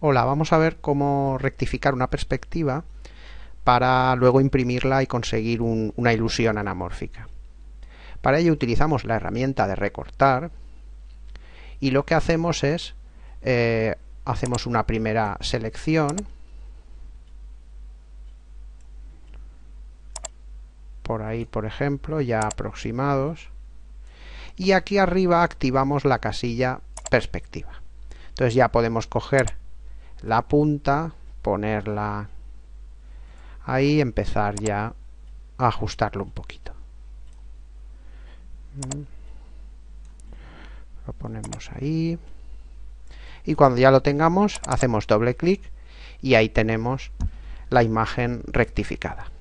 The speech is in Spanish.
Hola, vamos a ver cómo rectificar una perspectiva para luego imprimirla y conseguir una ilusión anamórfica. Para ello utilizamos la herramienta de recortar y lo que hacemos es, eh, hacemos una primera selección, por ahí por ejemplo, ya aproximados, y aquí arriba activamos la casilla perspectiva. Entonces ya podemos coger la punta, ponerla ahí empezar ya a ajustarlo un poquito. Mm. Lo ponemos ahí. Y cuando ya lo tengamos, hacemos doble clic y ahí tenemos la imagen rectificada.